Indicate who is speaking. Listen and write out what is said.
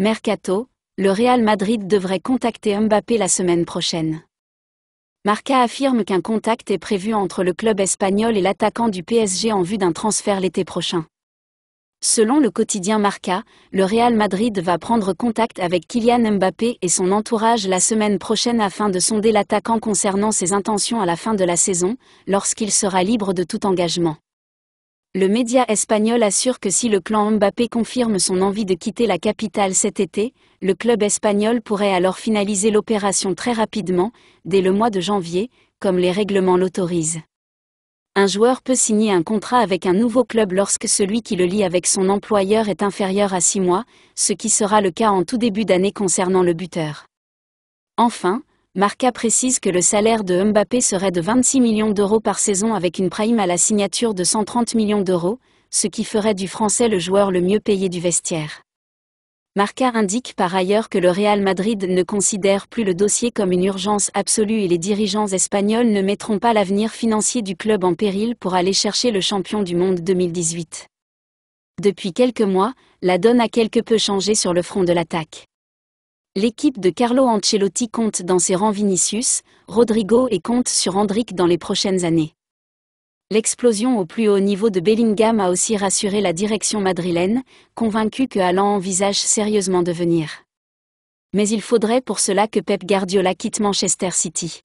Speaker 1: Mercato, le Real Madrid devrait contacter Mbappé la semaine prochaine. Marca affirme qu'un contact est prévu entre le club espagnol et l'attaquant du PSG en vue d'un transfert l'été prochain. Selon le quotidien Marca, le Real Madrid va prendre contact avec Kylian Mbappé et son entourage la semaine prochaine afin de sonder l'attaquant concernant ses intentions à la fin de la saison, lorsqu'il sera libre de tout engagement. Le média espagnol assure que si le clan Mbappé confirme son envie de quitter la capitale cet été, le club espagnol pourrait alors finaliser l'opération très rapidement, dès le mois de janvier, comme les règlements l'autorisent. Un joueur peut signer un contrat avec un nouveau club lorsque celui qui le lie avec son employeur est inférieur à 6 mois, ce qui sera le cas en tout début d'année concernant le buteur. Enfin, Marca précise que le salaire de Mbappé serait de 26 millions d'euros par saison avec une prime à la signature de 130 millions d'euros, ce qui ferait du Français le joueur le mieux payé du vestiaire. Marca indique par ailleurs que le Real Madrid ne considère plus le dossier comme une urgence absolue et les dirigeants espagnols ne mettront pas l'avenir financier du club en péril pour aller chercher le champion du monde 2018. Depuis quelques mois, la donne a quelque peu changé sur le front de l'attaque. L'équipe de Carlo Ancelotti compte dans ses rangs Vinicius, Rodrigo et compte sur Andrick dans les prochaines années. L'explosion au plus haut niveau de Bellingham a aussi rassuré la direction madrilène, convaincue que Allan envisage sérieusement de venir. Mais il faudrait pour cela que Pep Guardiola quitte Manchester City.